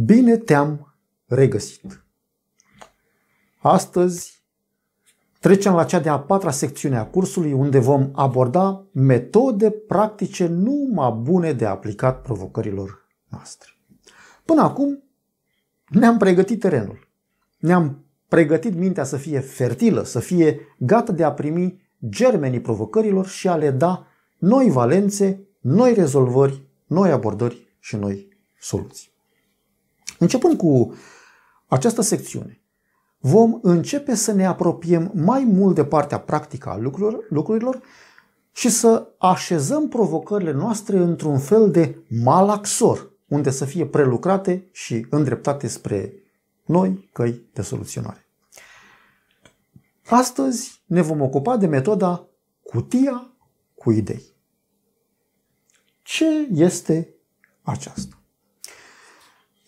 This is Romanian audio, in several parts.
Bine te-am regăsit! Astăzi trecem la cea de-a patra secțiune a cursului unde vom aborda metode practice numai bune de aplicat provocărilor noastre. Până acum ne-am pregătit terenul, ne-am pregătit mintea să fie fertilă, să fie gata de a primi germenii provocărilor și a le da noi valențe, noi rezolvări, noi abordări și noi soluții. Începând cu această secțiune, vom începe să ne apropiem mai mult de partea practică a lucrurilor, lucrurilor și să așezăm provocările noastre într-un fel de malaxor, unde să fie prelucrate și îndreptate spre noi căi de soluționare. Astăzi ne vom ocupa de metoda cutia cu idei. Ce este aceasta?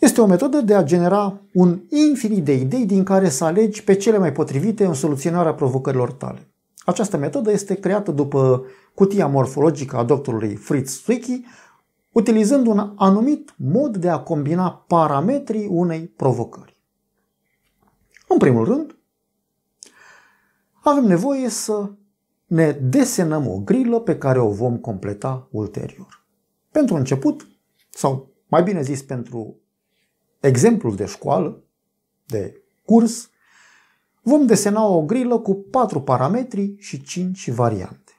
Este o metodă de a genera un infinit de idei din care să alegi pe cele mai potrivite în soluționarea provocărilor tale. Această metodă este creată după cutia morfologică a doctorului Fritz Zwicky, utilizând un anumit mod de a combina parametrii unei provocări. În primul rând, avem nevoie să ne desenăm o grilă pe care o vom completa ulterior. Pentru început, sau mai bine zis pentru exemplul de școală, de curs, vom desena o grilă cu patru parametri și cinci variante.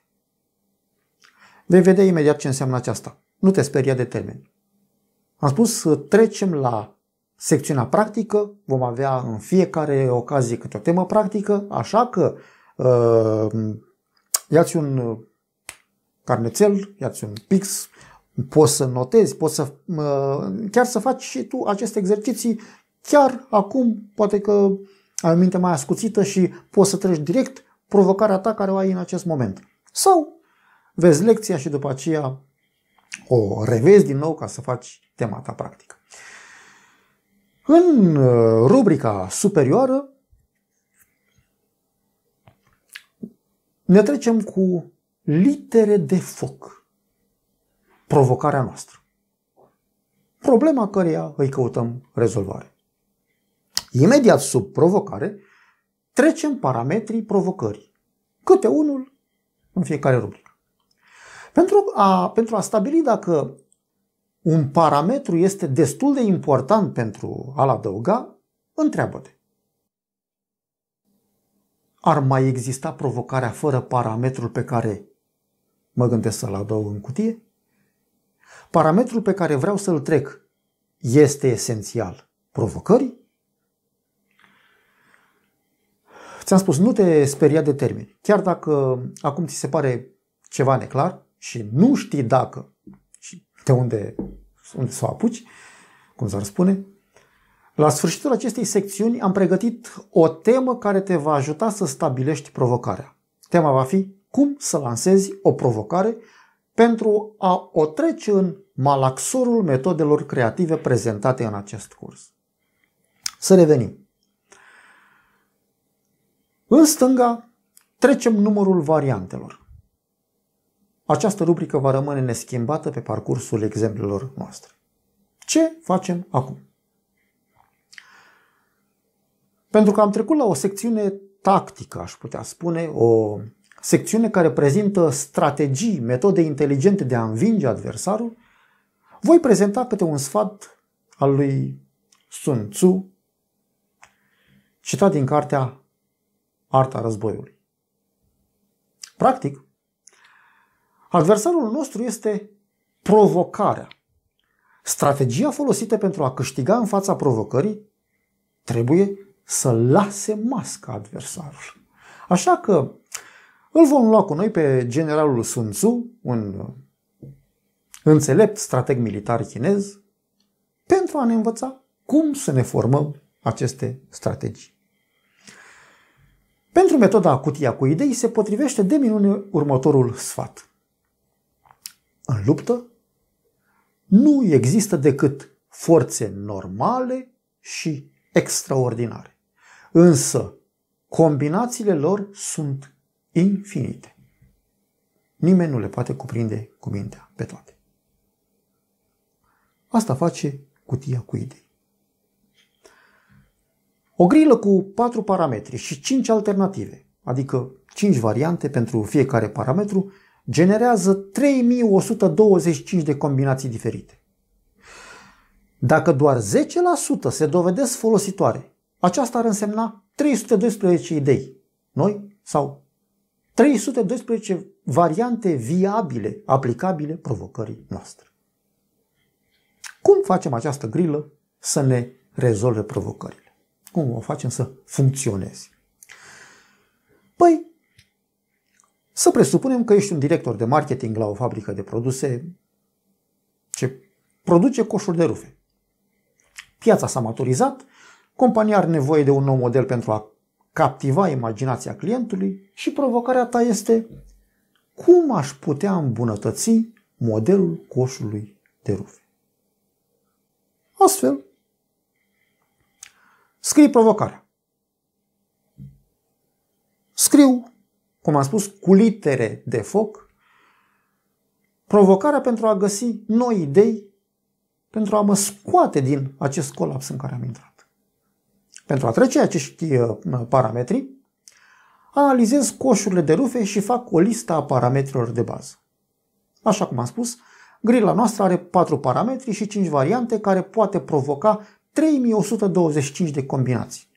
Vei vedea imediat ce înseamnă aceasta. Nu te speria de termen. Am spus, să trecem la secțiunea practică, vom avea în fiecare ocazie câte o temă practică, așa că uh, iați un uh, carnețel, iați un pix, Poți să notezi, poți să, chiar să faci și tu aceste exerciții chiar acum, poate că ai o minte mai ascuțită și poți să treci direct provocarea ta care o ai în acest moment. Sau vezi lecția și după aceea o revezi din nou ca să faci tema ta practică. În uh, rubrica superioară ne trecem cu litere de foc provocarea noastră. Problema căreia îi căutăm rezolvare. Imediat sub provocare trecem parametrii provocării. Câte unul în fiecare rubrică. Pentru a, pentru a stabili dacă un parametru este destul de important pentru a-l adăuga, întreabă-te. Ar mai exista provocarea fără parametrul pe care mă gândesc să-l adaug în cutie? Parametrul pe care vreau să-l trec este esențial. Provocări? Ți-am spus, nu te speria de termeni. Chiar dacă acum ți se pare ceva neclar și nu știi dacă și de unde, unde să o apuci, cum s-ar spune, la sfârșitul acestei secțiuni am pregătit o temă care te va ajuta să stabilești provocarea. Tema va fi cum să lansezi o provocare pentru a o trece în malaxorul metodelor creative prezentate în acest curs. Să revenim. În stânga trecem numărul variantelor. Această rubrică va rămâne neschimbată pe parcursul exemplelor noastre. Ce facem acum? Pentru că am trecut la o secțiune tactică, aș putea spune, o secțiune care prezintă strategii, metode inteligente de a învinge adversarul, voi prezenta câte un sfat al lui Sun Tzu, citat din cartea Arta războiului. Practic, adversarul nostru este provocarea. Strategia folosită pentru a câștiga în fața provocării trebuie să lase masca adversarului. Așa că îl vom lua cu noi pe generalul Sun Tzu, un uh, înțelept strateg militar chinez, pentru a ne învăța cum să ne formăm aceste strategii. Pentru metoda cutia cu idei se potrivește de minune următorul sfat. În luptă nu există decât forțe normale și extraordinare. Însă combinațiile lor sunt infinite. Nimeni nu le poate cuprinde cu mintea pe toate. Asta face cutia cu idei. O grilă cu patru parametri și cinci alternative, adică cinci variante pentru fiecare parametru, generează 3125 de combinații diferite. Dacă doar 10% se dovedesc folositoare, aceasta ar însemna 312 idei, noi sau 312 variante viabile, aplicabile provocării noastre. Cum facem această grilă să ne rezolve provocările? Cum o facem să funcționeze? Păi, să presupunem că ești un director de marketing la o fabrică de produse ce produce coșuri de rufe. Piața s-a maturizat, compania are nevoie de un nou model pentru a captiva imaginația clientului și provocarea ta este cum aș putea îmbunătăți modelul coșului de rufe. Astfel, scrii provocarea. Scriu, cum am spus, cu litere de foc, provocarea pentru a găsi noi idei, pentru a mă scoate din acest colaps în care am intrat. Pentru a trece acești uh, parametri, analizez coșurile de rufe și fac o listă a parametrilor de bază. Așa cum am spus, grila noastră are 4 parametri și 5 variante care poate provoca 3125 de combinații.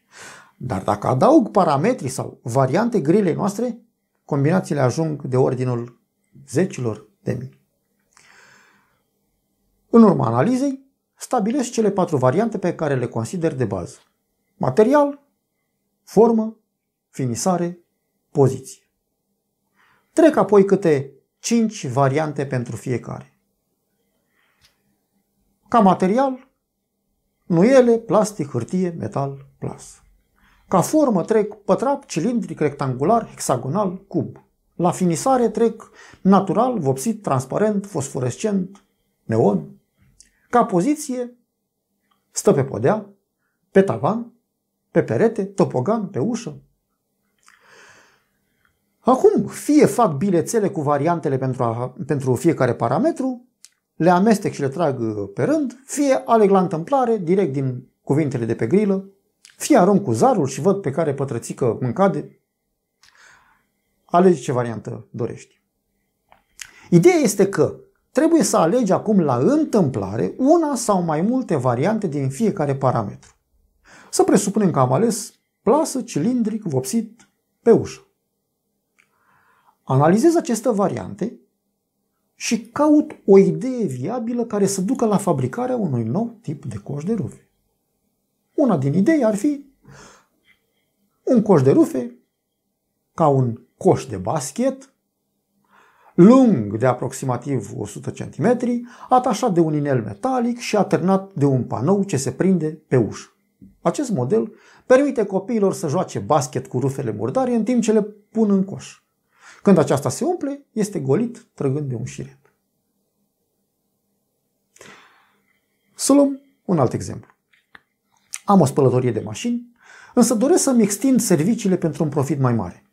Dar dacă adaug parametri sau variante grilei noastre, combinațiile ajung de ordinul zecilor de mii. În urma analizei, stabilesc cele patru variante pe care le consider de bază. Material, formă, finisare, poziție. Trec apoi câte 5 variante pentru fiecare. Ca material, nuiele, plastic, hârtie, metal, plas. Ca formă trec pătrat, cilindric, rectangular, hexagonal, cub. La finisare trec natural, vopsit, transparent, fosforescent, neon. Ca poziție, stă pe podea, pe tavan, pe perete, topogan, pe ușă. Acum, fie fac bilețele cu variantele pentru, a, pentru fiecare parametru, le amestec și le trag uh, pe rând, fie aleg la întâmplare, direct din cuvintele de pe grilă, fie arunc cu zarul și văd pe care pătrățică mâncade. Alegi ce variantă dorești. Ideea este că trebuie să alegi acum la întâmplare una sau mai multe variante din fiecare parametru. Să presupunem că am ales plasă, cilindric, vopsit, pe ușă. Analizez aceste variante și caut o idee viabilă care să ducă la fabricarea unui nou tip de coș de rufe. Una din idei ar fi un coș de rufe ca un coș de basket lung de aproximativ 100 cm, atașat de un inel metalic și atârnat de un panou ce se prinde pe ușă. Acest model permite copiilor să joace basket cu rufele murdare în timp ce le pun în coș. Când aceasta se umple, este golit trăgând de un șiret. Să luăm un alt exemplu. Am o spălătorie de mașini, însă doresc să-mi extind serviciile pentru un profit mai mare.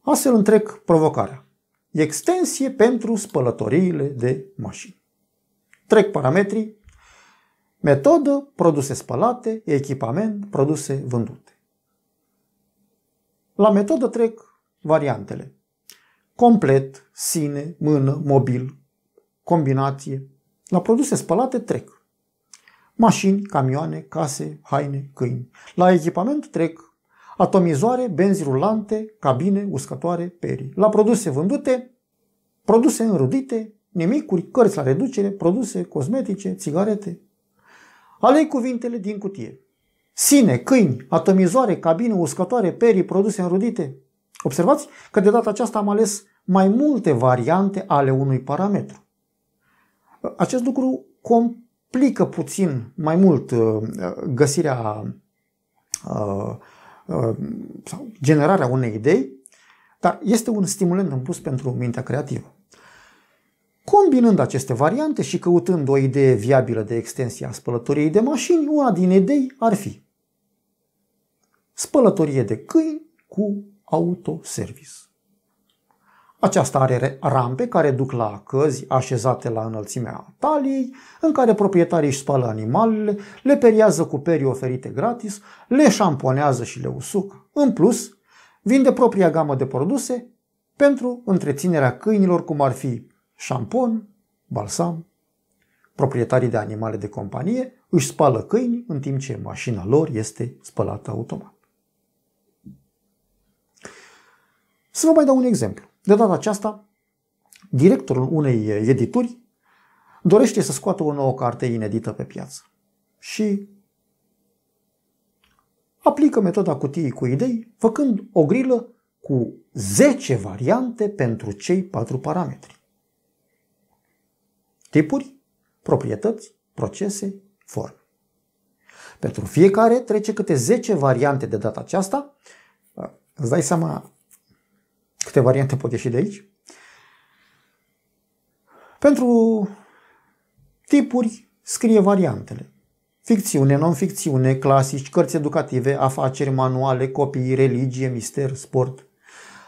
Astfel întrec provocarea. Extensie pentru spălătoriile de mașini. Trec parametrii Metodă, produse spălate, echipament, produse vândute. La metodă trec variantele. Complet, sine, mână, mobil, combinație. La produse spălate trec. Mașini, camioane, case, haine, câini. La echipament trec atomizoare, benzi rulante, cabine, uscătoare, perii. La produse vândute, produse înrudite, nimicuri, cărți la reducere, produse cosmetice, țigarete, Alei cuvintele din cutie. Sine, câini, atomizoare, cabine, uscătoare, perii, produse înrudite. Observați că de data aceasta am ales mai multe variante ale unui parametru. Acest lucru complică puțin mai mult uh, găsirea uh, uh, sau generarea unei idei, dar este un stimulant în plus pentru mintea creativă. Combinând aceste variante și căutând o idee viabilă de extensie a spălătoriei de mașini, una din idei ar fi spălătorie de câini cu autoservice. Aceasta are rampe care duc la căzi așezate la înălțimea taliei, în care proprietarii își spală animalele, le periază cu perii oferite gratis, le șamponează și le usucă. În plus, vinde propria gamă de produse pentru întreținerea câinilor, cum ar fi șampon, balsam. Proprietarii de animale de companie își spală câinii în timp ce mașina lor este spălată automat. Să vă mai dau un exemplu. De data aceasta, directorul unei edituri dorește să scoată o nouă carte inedită pe piață și aplică metoda cutiei cu idei, făcând o grilă cu 10 variante pentru cei patru parametri tipuri, proprietăți, procese, forme. Pentru fiecare trece câte 10 variante de data aceasta. Îți dai seama câte variante pot ieși de aici? Pentru tipuri scrie variantele. Ficțiune, non-ficțiune, clasici, cărți educative, afaceri, manuale, copii, religie, mister, sport.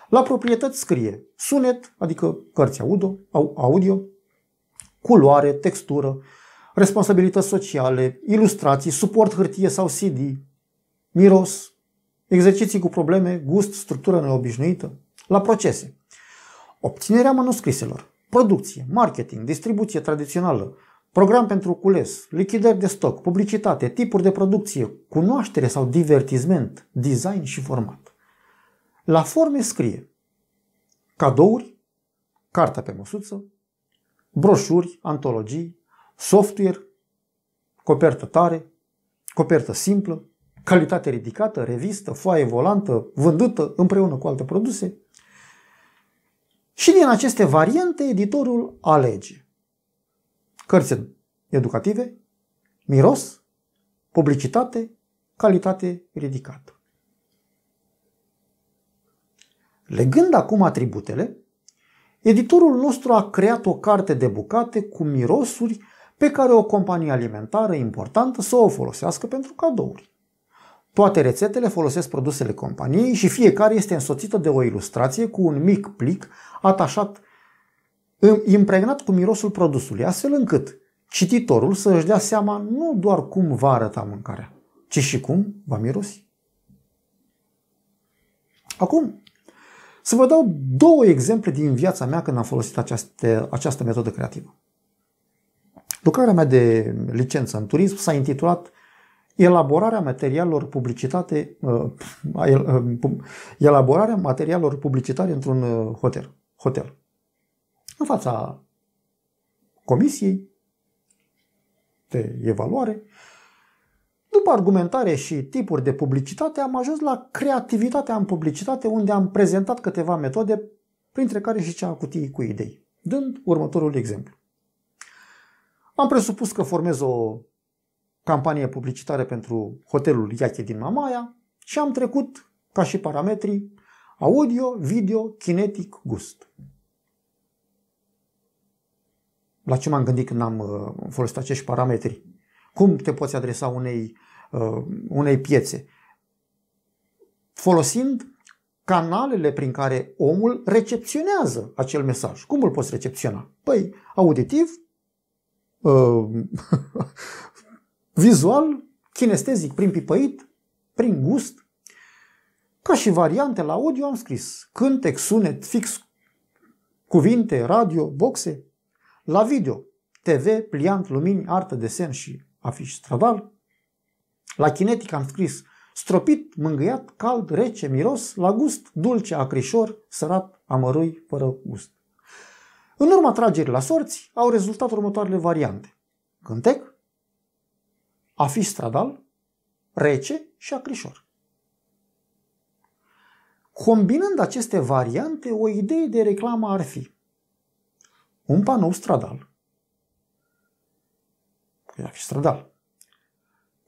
La proprietăți scrie sunet, adică cărți audio, audio culoare, textură, responsabilități sociale, ilustrații, suport hârtie sau CD, miros, exerciții cu probleme, gust, structură neobișnuită, la procese. Obținerea manuscriselor, producție, marketing, distribuție tradițională, program pentru cules, lichidări de stoc, publicitate, tipuri de producție, cunoaștere sau divertisment, design și format. La forme scrie cadouri, cartea pe măsuță, broșuri, antologii, software, copertă tare, copertă simplă, calitate ridicată, revistă, foaie volantă, vândută împreună cu alte produse. Și din aceste variante, editorul alege cărți educative, miros, publicitate, calitate ridicată. Legând acum atributele, Editorul nostru a creat o carte de bucate cu mirosuri pe care o companie alimentară importantă să o folosească pentru cadouri. Toate rețetele folosesc produsele companiei și fiecare este însoțită de o ilustrație cu un mic plic atașat impregnat cu mirosul produsului, astfel încât cititorul să își dea seama nu doar cum va arăta mâncarea, ci și cum va mirosi. Acum, să vă dau două exemple din viața mea când am folosit această, această metodă creativă. Lucrarea mea de licență în turism s-a intitulat Elaborarea materialelor publicitate, uh, uh, elaborarea materialelor publicitare într-un uh, hotel. hotel. În fața comisiei de evaluare, după argumentare și tipuri de publicitate am ajuns la creativitatea în publicitate unde am prezentat câteva metode, printre care și cea a cutiei cu idei. Dând următorul exemplu. Am presupus că formez o campanie publicitară pentru hotelul Iache din Mamaia și am trecut, ca și parametrii, audio, video, kinetic, gust. La ce m-am gândit când am uh, folosit acești parametri? Cum te poți adresa unei Uh, unei piețe. Folosind canalele prin care omul recepționează acel mesaj. Cum îl poți recepționa? Păi, auditiv, uh, vizual, kinestezic, prin pipăit, prin gust. Ca și variante la audio am scris cântec, sunet, fix, cuvinte, radio, boxe. La video, TV, pliant, lumini, artă, desen și afiș stradal. La kinetic am scris stropit, mângâiat, cald, rece, miros, la gust, dulce, acrișor, sărat, amărui, fără gust. În urma tragerii la sorți au rezultat următoarele variante. Cântec, fi stradal, rece și acrișor. Combinând aceste variante, o idee de reclamă ar fi un panou stradal, că păi a fi stradal,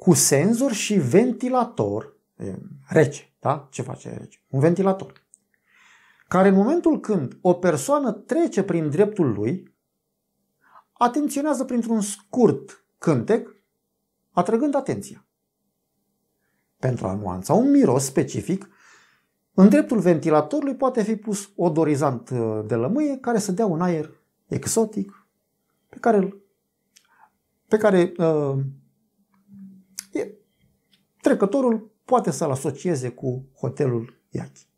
cu senzor și ventilator rece. Da? Ce face rece? Un ventilator. Care în momentul când o persoană trece prin dreptul lui, atenționează printr-un scurt cântec, atrăgând atenția. Pentru a nuanța un miros specific, în dreptul ventilatorului poate fi pus odorizant uh, de lămâie care să dea un aer exotic pe care, pe care uh, trecătorul poate să-l asocieze cu hotelul Iachi.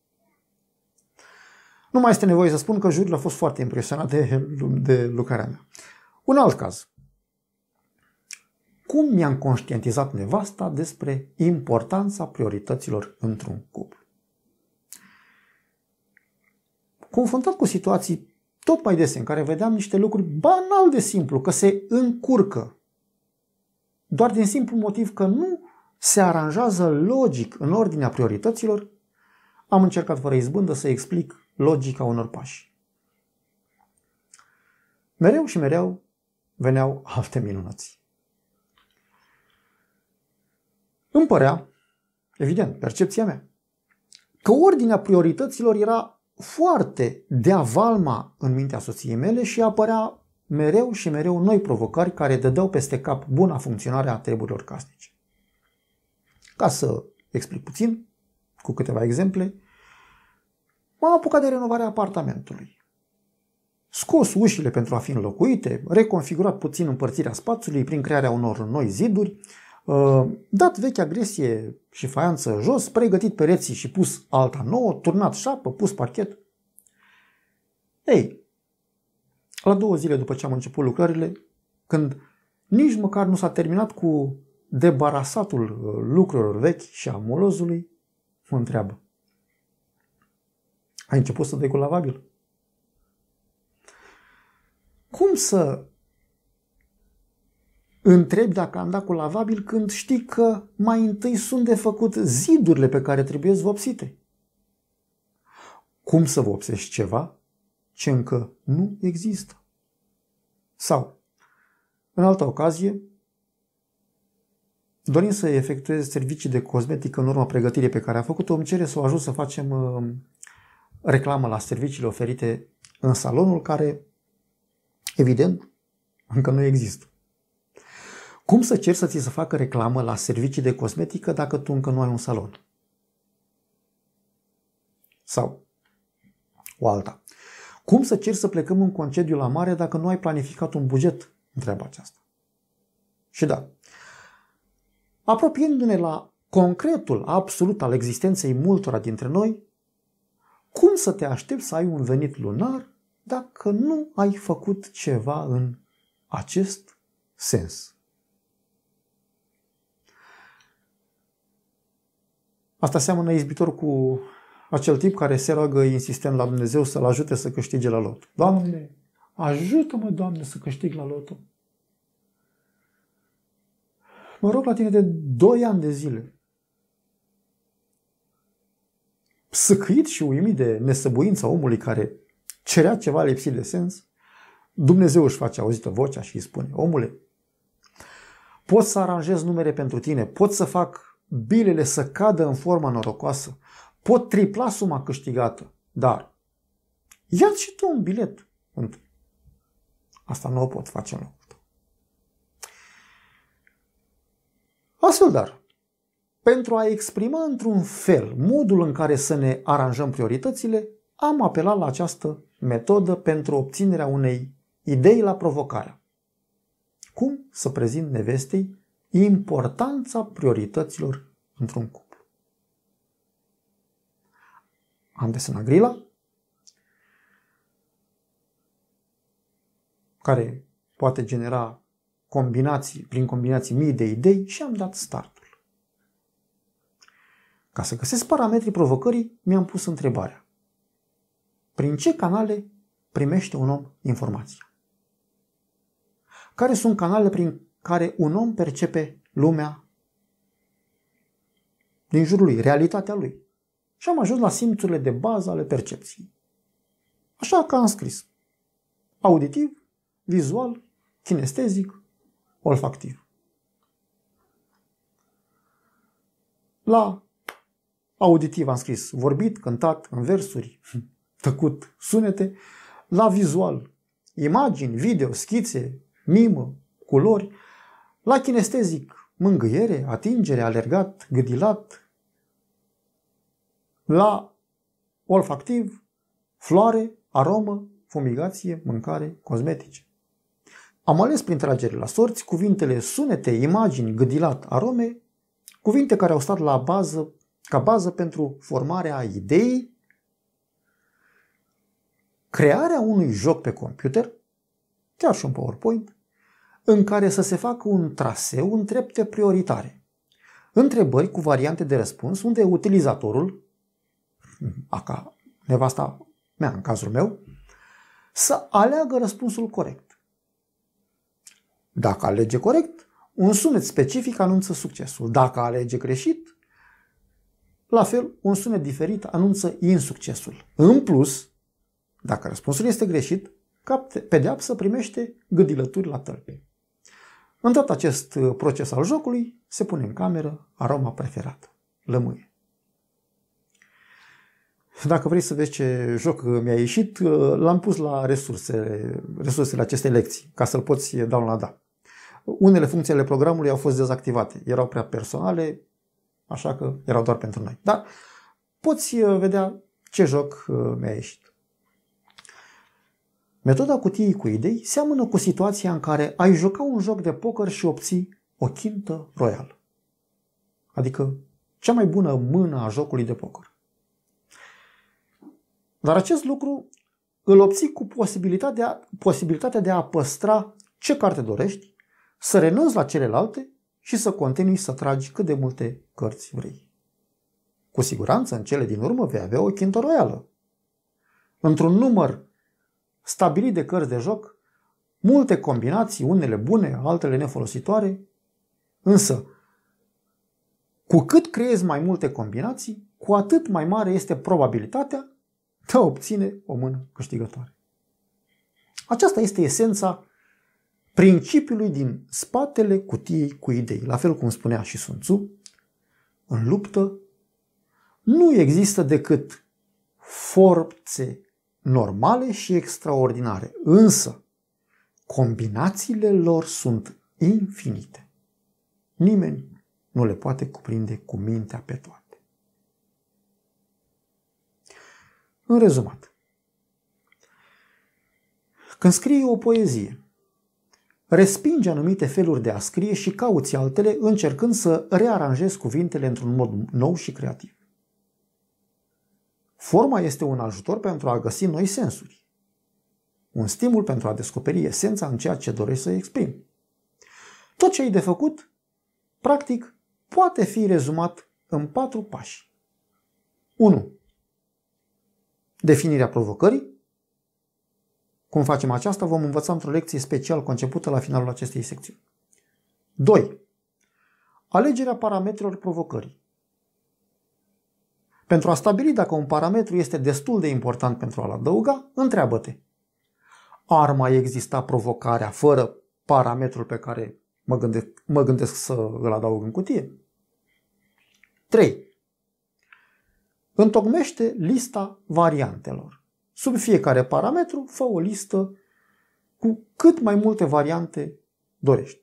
Nu mai este nevoie să spun că juriul a fost foarte impresionat de, de lucrarea mea. Un alt caz. Cum mi-am conștientizat nevasta despre importanța priorităților într-un cuplu? Confruntat cu situații tot mai dese în care vedeam niște lucruri banal de simplu, că se încurcă doar din simplu motiv că nu se aranjează logic în ordinea priorităților, am încercat fără izbândă să explic logica unor pași. Mereu și mereu veneau alte minunăți. Îmi părea, evident, percepția mea, că ordinea priorităților era foarte de valma în mintea soției mele și apărea mereu și mereu noi provocări care dădeau peste cap buna funcționare a treburilor casnice. Ca să explic puțin, cu câteva exemple, m-am apucat de renovarea apartamentului. Scos ușile pentru a fi înlocuite, reconfigurat puțin împărțirea spațiului prin crearea unor noi ziduri, uh, dat vechea agresie și faianță jos, pregătit pereții și pus alta nouă, turnat șapă, pus parchet. Ei, la două zile după ce am început lucrările, când nici măcar nu s-a terminat cu debarasatul uh, lucrurilor vechi și a molozului, mă întreabă. Ai început să dai cu lavabil? Cum să întrebi dacă am dat cu lavabil când știi că mai întâi sunt de făcut zidurile pe care trebuie vopsite? Cum să vopsești ceva ce încă nu există? Sau, în altă ocazie, dorind să efectuez servicii de cosmetică în urma pregătirii pe care a făcut-o, îmi cere să o ajut să facem uh, reclamă la serviciile oferite în salonul care, evident, încă nu există. Cum să cer să ți se facă reclamă la servicii de cosmetică dacă tu încă nu ai un salon? Sau o alta. Cum să cer să plecăm în concediu la mare dacă nu ai planificat un buget? Întreabă aceasta. Și da, apropiindu-ne la concretul absolut al existenței multora dintre noi, cum să te aștepți să ai un venit lunar dacă nu ai făcut ceva în acest sens? Asta seamănă izbitor cu acel tip care se roagă insistent la Dumnezeu să-l ajute să câștige la lot. Doamne, ajută-mă, Doamne, să câștig la lotul. Mă rog la tine de 2 ani de zile. Săcăit și uimit de nesăbuința omului care cerea ceva lipsit de sens, Dumnezeu își face auzită vocea și îi spune, omule, pot să aranjez numere pentru tine, pot să fac bilele să cadă în forma norocoasă, pot tripla suma câștigată, dar ia și tu un bilet. Asta nu o pot face în locul Așadar, pentru a exprima într-un fel modul în care să ne aranjăm prioritățile, am apelat la această metodă pentru obținerea unei idei la provocare. Cum să prezint nevestei importanța priorităților într-un cuplu? Am desenat grila, care poate genera combinații, prin combinații mii de idei și am dat startul. Ca să găsesc parametrii provocării, mi-am pus întrebarea. Prin ce canale primește un om informația? Care sunt canalele prin care un om percepe lumea din jurul lui, realitatea lui? Și am ajuns la simțurile de bază ale percepției. Așa că am scris auditiv, vizual, kinestezic, olfactiv. La auditiv am scris vorbit, cântat, în versuri, tăcut, sunete. La vizual, imagini, video, schițe, mimă, culori. La kinestezic, mângâiere, atingere, alergat, gâdilat. La olfactiv, floare, aromă, fumigație, mâncare, cosmetice. Am ales prin tragere la sorți cuvintele sunete, imagini, gâdilat, arome, cuvinte care au stat la bază, ca bază pentru formarea ideii, crearea unui joc pe computer, chiar și un PowerPoint, în care să se facă un traseu în trepte prioritare. Întrebări cu variante de răspuns unde utilizatorul, aca nevasta mea în cazul meu, să aleagă răspunsul corect. Dacă alege corect, un sunet specific anunță succesul. Dacă alege greșit, la fel, un sunet diferit anunță insuccesul. În plus, dacă răspunsul este greșit, pedeapsă primește gâdilături la tălpe. În tot acest uh, proces al jocului se pune în cameră aroma preferată, lămâie. Dacă vrei să vezi ce joc mi-a ieșit, uh, l-am pus la resurse, resursele acestei lecții, ca să-l poți downloada. Unele funcții ale programului au fost dezactivate, erau prea personale, așa că erau doar pentru noi. Dar poți uh, vedea ce joc uh, mi-a ieșit. Metoda cutiei cu idei seamănă cu situația în care ai juca un joc de poker și obții o chintă royală. Adică cea mai bună mână a jocului de poker. Dar acest lucru îl obții cu posibilitatea, posibilitatea de a păstra ce carte dorești, să renunți la celelalte și să continui să tragi cât de multe cărți vrei. Cu siguranță, în cele din urmă vei avea o royală. Într-un număr stabilit de cărți de joc, multe combinații, unele bune, altele nefolositoare, însă cu cât creezi mai multe combinații, cu atât mai mare este probabilitatea te obține o mână câștigătoare. Aceasta este esența principiului din spatele cutiei cu idei. La fel cum spunea și Sun Tzu, în luptă nu există decât forțe normale și extraordinare, însă combinațiile lor sunt infinite. Nimeni nu le poate cuprinde cu mintea pe toate. În rezumat, când scrii o poezie, respingi anumite feluri de a scrie și cauți altele încercând să rearanjezi cuvintele într-un mod nou și creativ. Forma este un ajutor pentru a găsi noi sensuri, un stimul pentru a descoperi esența în ceea ce dorești să exprimi. Tot ce ai de făcut, practic, poate fi rezumat în patru pași. 1 definirea provocării. Cum facem aceasta, vom învăța într-o lecție special concepută la finalul acestei secțiuni. 2. Alegerea parametrilor provocării. Pentru a stabili dacă un parametru este destul de important pentru a-l adăuga, întreabă-te. Ar mai exista provocarea fără parametrul pe care mă gândesc, mă gândesc să îl adaug în cutie? 3. Întocmește lista variantelor. Sub fiecare parametru, fă o listă cu cât mai multe variante dorești.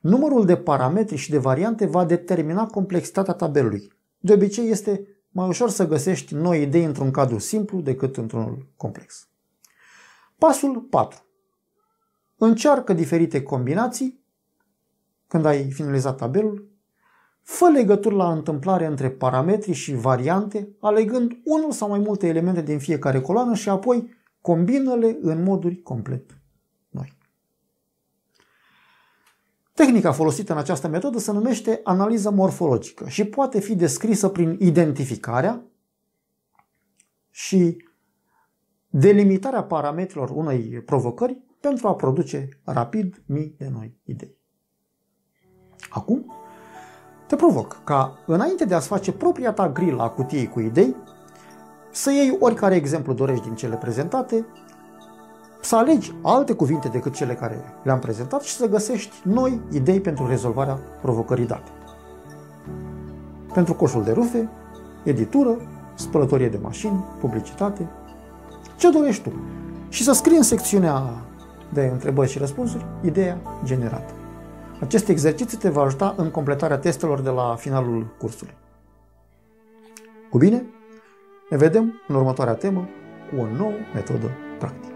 Numărul de parametri și de variante va determina complexitatea tabelului. De obicei este mai ușor să găsești noi idei într-un cadru simplu decât într-unul complex. Pasul 4. Încearcă diferite combinații când ai finalizat tabelul Fă legături la întâmplare între parametri și variante, alegând unul sau mai multe elemente din fiecare coloană și apoi combină-le în moduri complet noi. Tehnica folosită în această metodă se numește analiză morfologică și poate fi descrisă prin identificarea și delimitarea parametrilor unei provocări pentru a produce rapid mii de noi idei. Acum, te provoc ca, înainte de a-ți face propria ta grila a cutiei cu idei, să iei oricare exemplu dorești din cele prezentate, să alegi alte cuvinte decât cele care le-am prezentat și să găsești noi idei pentru rezolvarea provocării date. Pentru coșul de rufe, editură, spălătorie de mașini, publicitate, ce dorești tu. Și să scrii în secțiunea de întrebări și răspunsuri ideea generată. Acest exercițiu te va ajuta în completarea testelor de la finalul cursului. Cu bine, ne vedem în următoarea temă cu o nouă metodă practică.